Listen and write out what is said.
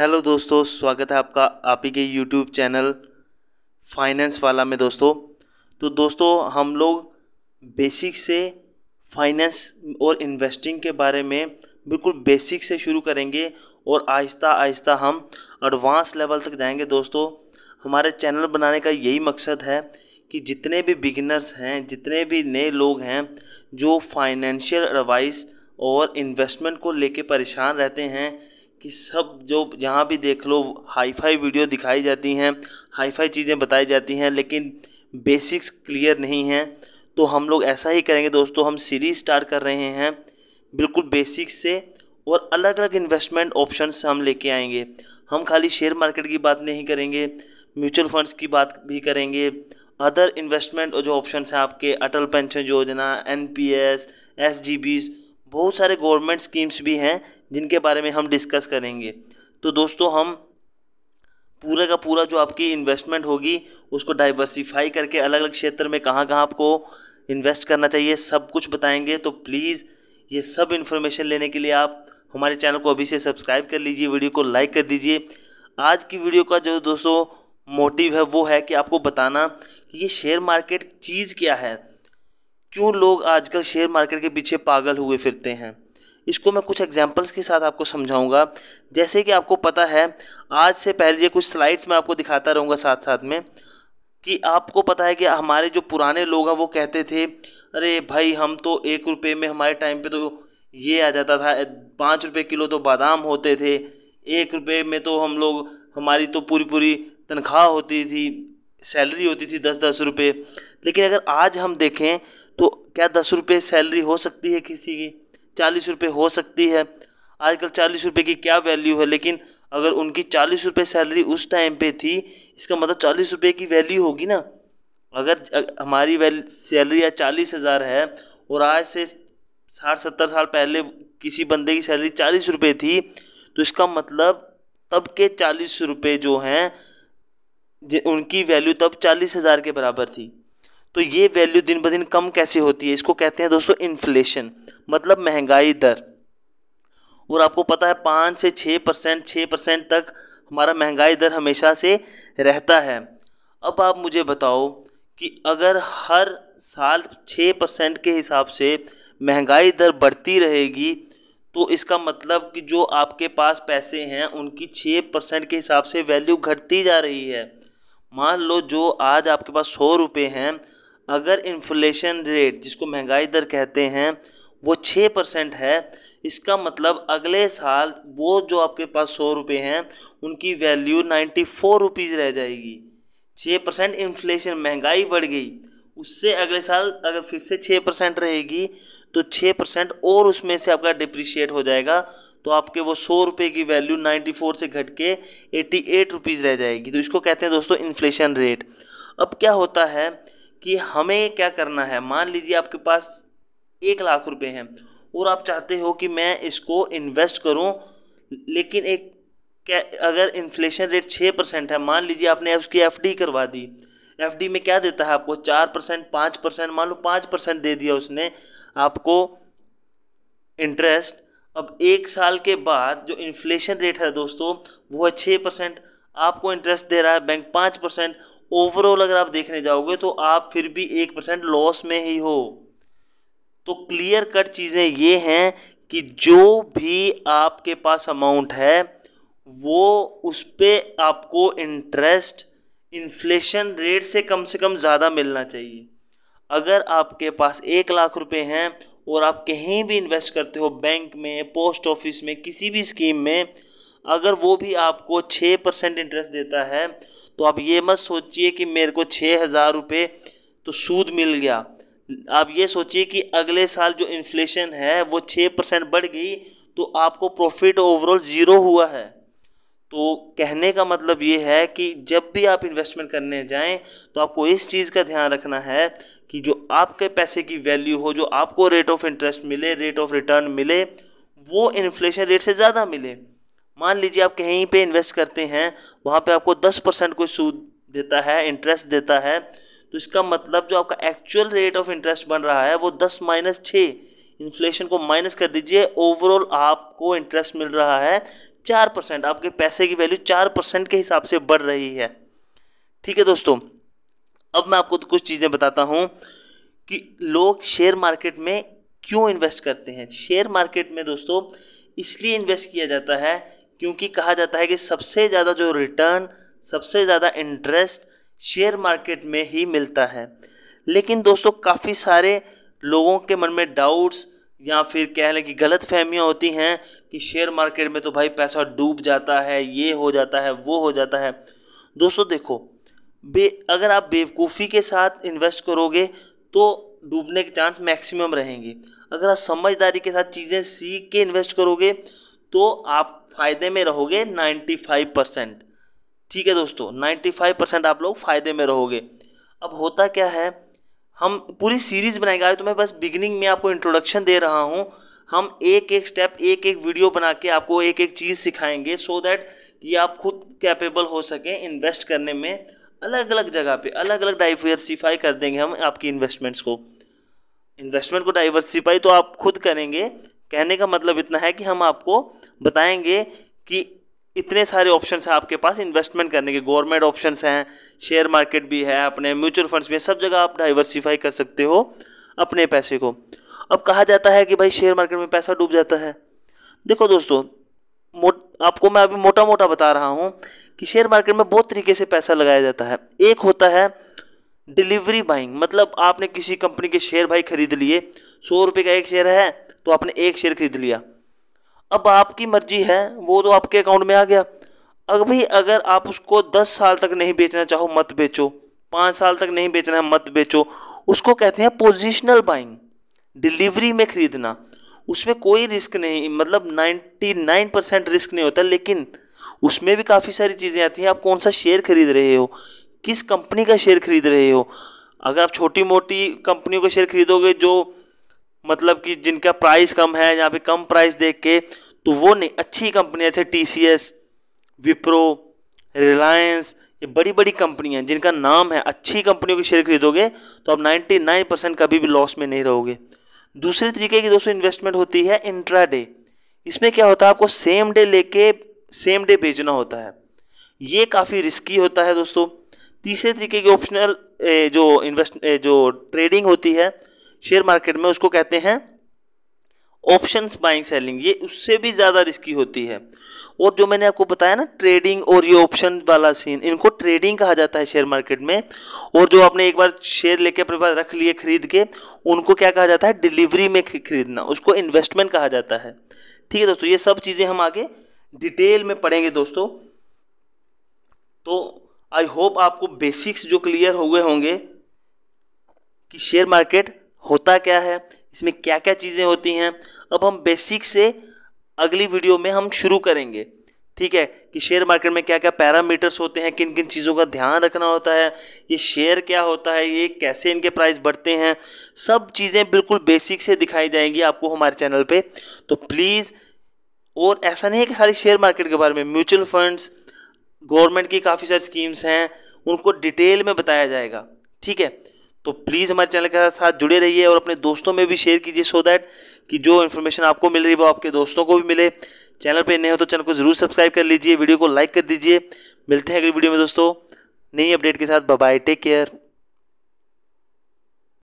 hello दोस्तों स्वागत है आपका आप ही के यूट्यूब चैनल फाइनेंस वाला में दोस्तों तो दोस्तों हम लोग बेसिक से फाइनेंस और इन्वेस्टिंग के बारे में बिल्कुल बेसिक से शुरू करेंगे और आहिस्ता आहिस्ता हम एडवांस लेवल तक जाएंगे दोस्तों हमारे चैनल बनाने का यही मकसद है कि जितने भी बिगिनर्स हैं जितने भी नए लोग हैं जो फाइनेंशियल एडवाइस और इन्वेस्टमेंट को लेके परेशान रहते हैं कि सब जो जहाँ भी देख लो हाई फाई वीडियो दिखाई जाती हैं हाई फाई चीज़ें बताई जाती हैं लेकिन बेसिक्स क्लियर नहीं हैं तो हम लोग ऐसा ही करेंगे दोस्तों हम सीरीज स्टार्ट कर रहे हैं बिल्कुल बेसिक्स से और अलग अलग इन्वेस्टमेंट ऑप्शन हम लेके आएंगे हम खाली शेयर मार्केट की बात नहीं करेंगे म्यूचुअल फंड्स की बात भी करेंगे अदर इन्वेस्टमेंट जो ऑप्शन हैं आपके Atal pension Yojana N P S एस जी बहुत सारे गवर्नमेंट स्कीम्स भी हैं जिनके बारे में हम डिस्कस करेंगे तो दोस्तों हम पूरा का पूरा जो आपकी इन्वेस्टमेंट होगी उसको डाइवर्सिफाई करके अलग अलग क्षेत्र में कहाँ कहाँ आपको इन्वेस्ट करना चाहिए सब कुछ बताएंगे तो प्लीज़ ये सब इन्फॉर्मेशन लेने के लिए आप हमारे चैनल को अभी से सब्सक्राइब कर लीजिए वीडियो को लाइक कर दीजिए आज की वीडियो का जो दोस्तों मोटिव है वो है कि आपको बताना कि ये शेयर मार्केट चीज़ क्या है क्यों लोग आजकल शेयर मार्केट के पीछे पागल हुए फिरते हैं इसको मैं कुछ एग्जाम्पल्स के साथ आपको समझाऊंगा जैसे कि आपको पता है आज से पहले ये कुछ स्लाइड्स मैं आपको दिखाता रहूँगा साथ साथ में कि आपको पता है कि हमारे जो पुराने लोग हैं वो कहते थे अरे भाई हम तो एक रुपये में हमारे टाइम पर तो ये आ जाता था पाँच रुपये किलो तो बादाम होते थे एक रुपये में तो हम लोग हमारी तो पूरी पूरी तनख्वाह होती थी सैलरी होती थी दस दस रुपये लेकिन अगर आज हम देखें तो क्या दस रुपये सैलरी हो सकती है किसी की चालीस रुपये हो सकती है आजकल चालीस रुपये की क्या वैल्यू है लेकिन अगर उनकी चालीस रुपये सैलरी उस टाइम पे थी इसका मतलब चालीस रुपये की वैल्यू होगी ना अगर हमारी वैल्यू सैलरी आज चालीस हज़ार है और आज से साठ सत्तर साल पहले किसी बंदे की सैलरी चालीस रुपये थी तो इसका मतलब तब के चालीस रुपये जो हैं उनकी वैल्यू तब चालीस हज़ार के बराबर थी तो ये वैल्यू दिन ब दिन कम कैसे होती है इसको कहते हैं दोस्तों इन्फ्लेशन मतलब महंगाई दर और आपको पता है पाँच से छः परसेंट छः परसेंट तक हमारा महंगाई दर हमेशा से रहता है अब आप मुझे बताओ कि अगर हर साल छः परसेंट के हिसाब से महंगाई दर बढ़ती रहेगी तो इसका मतलब कि जो आपके पास पैसे हैं उनकी छः परसेंट के हिसाब से वैल्यू घटती जा रही है मान लो जो आज आपके पास सौ रुपये हैं अगर इन्फ्लेशन रेट जिसको महंगाई दर कहते हैं वो छः परसेंट है इसका मतलब अगले साल वो जो आपके पास सौ रुपये हैं उनकी वैल्यू नाइन्टी फोर रुपीज़ रह जाएगी छः परसेंट इन्फ्लेशन महंगाई बढ़ गई उससे अगले साल अगर फिर से छः परसेंट रहेगी तो छः परसेंट और उसमें से आपका डिप्रिशिएट हो जाएगा तो आपके वो सौ रुपये की वैल्यू नाइन्टी फोर से घट के एटी एट रुपीज़ रह जाएगी तो इसको कहते हैं दोस्तों इन्फ्लेशन रेट अब क्या होता है कि हमें क्या करना है मान लीजिए आपके पास एक लाख रुपए हैं और आप चाहते हो कि मैं इसको इन्वेस्ट करूं लेकिन एक क्या अगर इन्फ्लेशन रेट छः परसेंट है मान लीजिए आपने उसकी एफ करवा दी एफ में क्या देता है आपको चार परसेंट पाँच परसेंट मान लो पाँच परसेंट दे दिया उसने आपको इंटरेस्ट अब एक साल के बाद जो इन्फ्लेशन रेट है दोस्तों वो है छः परसेंट आपको इंटरेस्ट दे रहा है बैंक पाँच परसेंट ओवरऑल अगर आप देखने जाओगे तो आप फिर भी एक परसेंट लॉस में ही हो तो क्लियर कट चीज़ें ये हैं कि जो भी आपके पास अमाउंट है वो उस पर आपको इंटरेस्ट इन्फ्लेशन रेट से कम से कम ज़्यादा मिलना चाहिए अगर आपके पास एक लाख रुपए हैं और आप कहीं भी इन्वेस्ट करते हो बैंक में पोस्ट ऑफिस में किसी भी स्कीम में अगर वो भी आपको छः परसेंट इंटरेस्ट देता है तो आप ये मत सोचिए कि मेरे को छः हज़ार रुपये तो सूद मिल गया आप ये सोचिए कि अगले साल जो इन्फ्लेशन है वो छः परसेंट बढ़ गई तो आपको प्रॉफिट ओवरऑल ज़ीरो हुआ है तो कहने का मतलब ये है कि जब भी आप इन्वेस्टमेंट करने जाएं तो आपको इस चीज़ का ध्यान रखना है कि जो आपके पैसे की वैल्यू हो जो आपको रेट ऑफ इंटरेस्ट मिले रेट ऑफ रिटर्न मिले वो इन्फ्लेशन रेट से ज़्यादा मिले मान लीजिए आप कहीं पे इन्वेस्ट करते हैं वहाँ पे आपको 10 परसेंट कोई सूद देता है इंटरेस्ट देता है तो इसका मतलब जो आपका एक्चुअल रेट ऑफ इंटरेस्ट बन रहा है वो दस माइनस छः इन्फ्लेशन को माइनस कर दीजिए ओवरऑल आपको इंटरेस्ट मिल रहा है चार परसेंट आपके पैसे की वैल्यू चार परसेंट के हिसाब से बढ़ रही है ठीक है दोस्तों अब मैं आपको तो कुछ चीज़ें बताता हूँ कि लोग शेयर मार्केट में क्यों इन्वेस्ट करते हैं शेयर मार्केट में दोस्तों इसलिए इन्वेस्ट किया जाता है क्योंकि कहा जाता है कि सबसे ज़्यादा जो रिटर्न सबसे ज़्यादा इंटरेस्ट शेयर मार्केट में ही मिलता है लेकिन दोस्तों काफ़ी सारे लोगों के मन में डाउट्स या फिर कह लें कि गलत फहमियाँ होती हैं कि शेयर मार्केट में तो भाई पैसा डूब जाता है ये हो जाता है वो हो जाता है दोस्तों देखो बे अगर आप बेवकूफ़ी के साथ इन्वेस्ट करोगे तो डूबने के चांस मैक्सिमम रहेंगे अगर आप समझदारी के साथ चीज़ें सीख के इन्वेस्ट करोगे तो आप फ़ायदे में रहोगे 95 परसेंट ठीक है दोस्तों 95 परसेंट आप लोग फ़ायदे में रहोगे अब होता क्या है हम पूरी सीरीज़ बनाएंगे आज तो मैं बस बिगिनिंग में आपको इंट्रोडक्शन दे रहा हूँ हम एक एक स्टेप एक एक वीडियो बना के आपको एक एक चीज़ सिखाएंगे सो so दैट ये आप खुद कैपेबल हो सकें इन्वेस्ट करने में अलग अलग जगह पे अलग अलग डाइवर्सिफाई कर देंगे हम आपकी इन्वेस्टमेंट्स को इन्वेस्टमेंट को डाइवर्सिफाई तो आप खुद करेंगे कहने का मतलब इतना है कि हम आपको बताएंगे कि इतने सारे ऑप्शंस हैं आपके पास इन्वेस्टमेंट करने के गवर्नमेंट ऑप्शंस हैं शेयर मार्केट भी है अपने म्यूचुअल फंड्स भी सब जगह आप डाइवर्सीफाई कर सकते हो अपने पैसे को अब कहा जाता है कि भाई शेयर मार्केट में पैसा डूब जाता है देखो दोस्तों आपको मैं अभी मोटा मोटा बता रहा हूँ कि शेयर मार्केट में बहुत तरीके से पैसा लगाया जाता है एक होता है डिलीवरी बाइंग मतलब आपने किसी कंपनी के शेयर भाई खरीद लिए सौ रुपये का एक शेयर है तो आपने एक शेयर खरीद लिया अब आपकी मर्जी है वो तो आपके अकाउंट में आ गया अब भी अगर आप उसको दस साल तक नहीं बेचना चाहो मत बेचो पाँच साल तक नहीं बेचना है मत बेचो उसको कहते हैं पोजिशनल बाइंग डिलीवरी में खरीदना उसमें कोई रिस्क नहीं मतलब 99 परसेंट रिस्क नहीं होता लेकिन उसमें भी काफ़ी सारी चीज़ें आती हैं आप कौन सा शेयर खरीद रहे हो किस कंपनी का शेयर खरीद रहे हो अगर आप छोटी मोटी कंपनियों का शेयर खरीदोगे जो मतलब कि जिनका प्राइस कम है यहाँ पे कम प्राइस देख के तो वो नहीं अच्छी कंपनियाँ जैसे T C S Wipro Reliance ये बड़ी बड़ी कंपनियाँ जिनका नाम है अच्छी कंपनियों के शेयर खरीदोगे तो आप 99 परसेंट कभी भी लॉस में नहीं रहोगे दूसरे तरीके की दोस्तों इन्वेस्टमेंट होती है इंट्रा डे इसमें क्या होता है आपको सेम डे लेके सेम डे बेचना होता है ये काफ़ी रिस्की होता है दोस्तों तीसरे तरीके की ऑप्शनल जो इन्वेस्ट जो ट्रेडिंग होती है शेयर मार्केट में उसको कहते हैं ऑप्शन बाइंग सेलिंग ये उससे भी ज़्यादा रिस्की होती है और जो मैंने आपको बताया ना ट्रेडिंग और ये ऑप्शन वाला सीन इनको ट्रेडिंग कहा जाता है शेयर मार्केट में और जो आपने एक बार शेयर लेके अपने पास रख लिए खरीद के उनको क्या कहा जाता है डिलीवरी में खरीदना उसको इन्वेस्टमेंट कहा जाता है ठीक है दोस्तों ये सब चीज़ें हम आगे डिटेल में पढ़ेंगे दोस्तों तो आई होप आपको बेसिक्स जो क्लियर हुए होंगे कि शेयर मार्केट होता क्या है इसमें क्या क्या चीज़ें होती हैं अब हम बेसिक से अगली वीडियो में हम शुरू करेंगे ठीक है कि शेयर मार्केट में क्या क्या पैरामीटर्स होते हैं किन किन चीज़ों का ध्यान रखना होता है ये शेयर क्या होता है ये कैसे इनके प्राइस बढ़ते हैं सब चीज़ें बिल्कुल बेसिक से दिखाई जाएंगी आपको हमारे चैनल पे तो प्लीज़ और ऐसा नहीं है कि खाली शेयर मार्केट के बारे में म्यूचुअल फंड्स गवर्नमेंट की काफ़ी सारी स्कीम्स हैं उनको डिटेल में बताया जाएगा ठीक है तो प्लीज़ हमारे चैनल के साथ जुड़े रहिए और अपने दोस्तों में भी शेयर कीजिए सो दैट कि जो इन्फॉर्मेशन आपको मिल रही है वो आपके दोस्तों को भी मिले चैनल पर नए हो तो चैनल को ज़रूर सब्सक्राइब कर लीजिए वीडियो को लाइक कर दीजिए मिलते हैं अगली वीडियो में दोस्तों नई अपडेट के साथ बाय टेक केयर